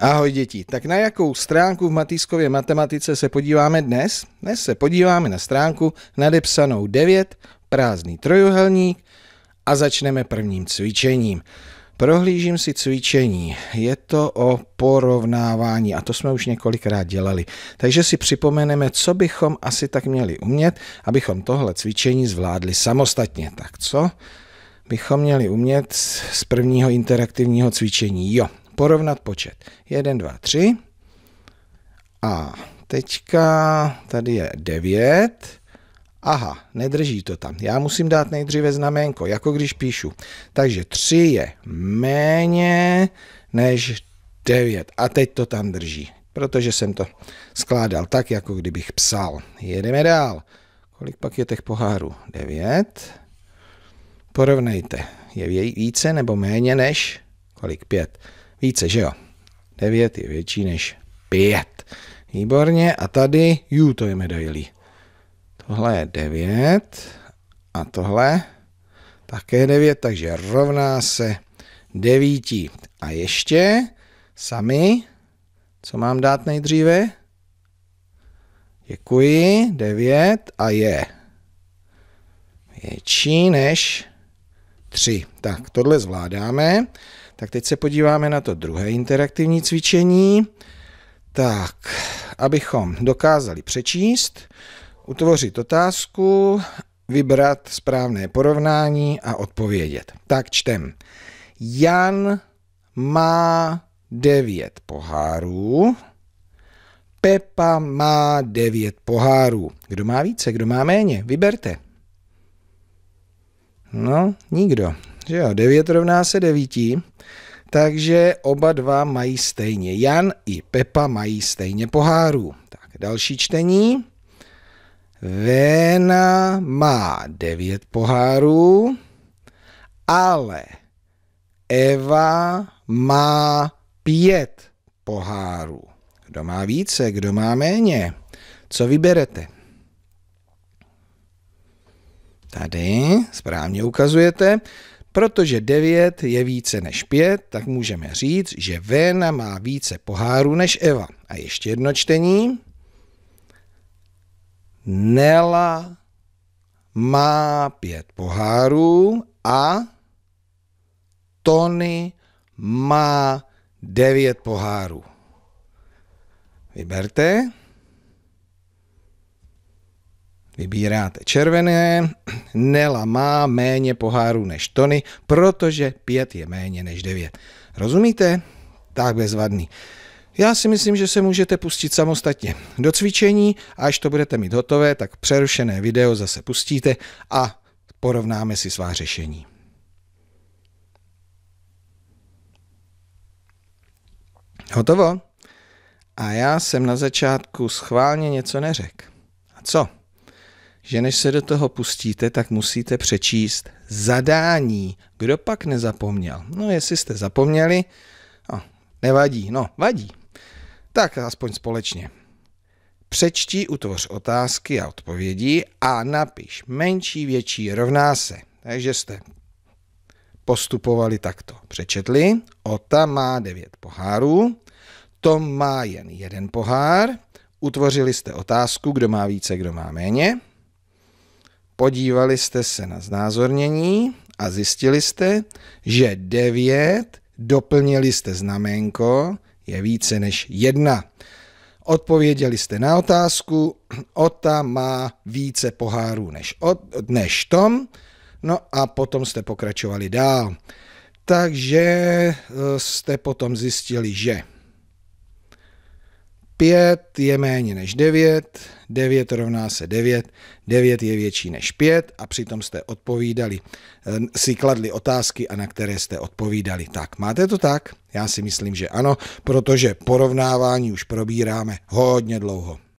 Ahoj děti, tak na jakou stránku v Matýskově matematice se podíváme dnes? Dnes se podíváme na stránku nadepsanou 9, prázdný trojuhelník a začneme prvním cvičením. Prohlížím si cvičení. Je to o porovnávání a to jsme už několikrát dělali. Takže si připomeneme, co bychom asi tak měli umět, abychom tohle cvičení zvládli samostatně. Tak co bychom měli umět z prvního interaktivního cvičení? Jo, porovnat počet. 1, 2, 3. A teďka tady je 9. Aha, nedrží to tam. Já musím dát nejdříve znaménko, jako když píšu. Takže 3 je méně než 9. A teď to tam drží, protože jsem to skládal tak, jako kdybych psal. Jedeme dál. Kolik pak je těch pohárů? 9. Porovnejte. Je více nebo méně než kolik? 5 více, že jo? 9 je větší než 5. Výborně, a tady, jú, to je medailí. Tohle je 9 a tohle také 9, takže rovná se 9. A ještě sami, co mám dát nejdříve? Děkuji, 9 a je větší než tři. Tak, tohle zvládáme. Tak teď se podíváme na to druhé interaktivní cvičení. Tak, abychom dokázali přečíst, utvořit otázku, vybrat správné porovnání a odpovědět. Tak čtem. Jan má devět pohárů, Pepa má devět pohárů. Kdo má více, kdo má méně? Vyberte. No, nikdo. Že jo, 9 rovná se 9, takže oba dva mají stejně. Jan i Pepa mají stejně pohárů. Tak, další čtení. Vena má 9 pohárů, ale Eva má 5 pohárů. Kdo má více, kdo má méně? Co vyberete? Tady správně ukazujete. Protože 9 je více než 5, tak můžeme říct, že Vena má více pohárů než Eva. A ještě jedno čtení. Nela má pět pohárů a Tony má devět pohárů. Vyberte. Vybíráte červené, Nela má méně pohárů než Tony, protože pět je méně než devět. Rozumíte? Tak bezvadný. Já si myslím, že se můžete pustit samostatně do cvičení a až to budete mít hotové, tak přerušené video zase pustíte a porovnáme si svá řešení. Hotovo? A já jsem na začátku schválně něco neřekl. A co? že než se do toho pustíte, tak musíte přečíst zadání. Kdo pak nezapomněl? No, jestli jste zapomněli, no, nevadí, no, vadí. Tak aspoň společně. Přečti, utvoř otázky a odpovědi a napiš menší, větší rovná se. Takže jste postupovali takto. Přečetli, Ota má devět pohárů, Tom má jen jeden pohár, utvořili jste otázku, kdo má více, kdo má méně, Podívali jste se na znázornění a zjistili jste, že 9 doplnili jste znaménko je více než 1. Odpověděli jste na otázku, Ota má více pohárů než, od, než Tom, no a potom jste pokračovali dál. Takže eh, jste potom zjistili, že 5 je méně než 9, 9 rovná se 9, 9 je větší než 5 a přitom jste odpovídali, eh, si kladli otázky a na které jste odpovídali. Tak, máte to tak? Já si myslím, že ano, protože porovnávání už probíráme hodně dlouho.